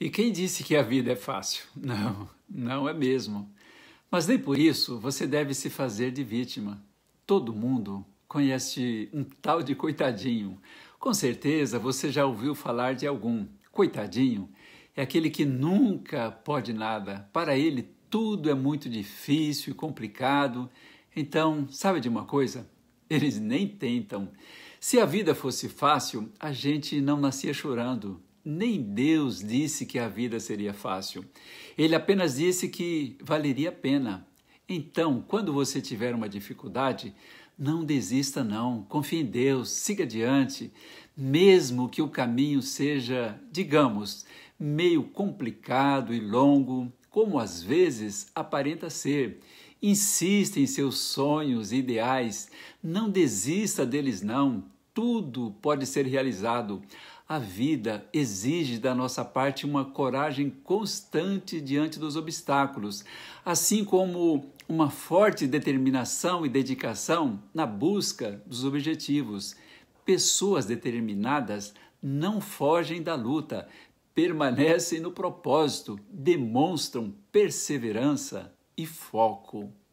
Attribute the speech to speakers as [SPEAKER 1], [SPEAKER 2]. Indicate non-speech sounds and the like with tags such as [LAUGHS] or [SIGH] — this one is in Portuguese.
[SPEAKER 1] E quem disse que a vida é fácil? [LAUGHS] Não, não é mesmo. Mas nem por isso você deve se fazer de vítima. Todo mundo conhece um tal de coitadinho. Com certeza você já ouviu falar de algum. Coitadinho é aquele que nunca pode nada. Para ele, tudo é muito difícil e complicado. Então, sabe de uma coisa? Eles nem tentam. Se a vida fosse fácil, a gente não nascia chorando. Nem Deus disse que a vida seria fácil. Ele apenas disse que valeria a pena. Então, quando você tiver uma dificuldade, não desista não, confie em Deus, siga adiante, mesmo que o caminho seja, digamos, meio complicado e longo, como às vezes aparenta ser. Insista em seus sonhos e ideais, não desista deles não tudo pode ser realizado. A vida exige da nossa parte uma coragem constante diante dos obstáculos, assim como uma forte determinação e dedicação na busca dos objetivos. Pessoas determinadas não fogem da luta, permanecem no propósito, demonstram perseverança e foco.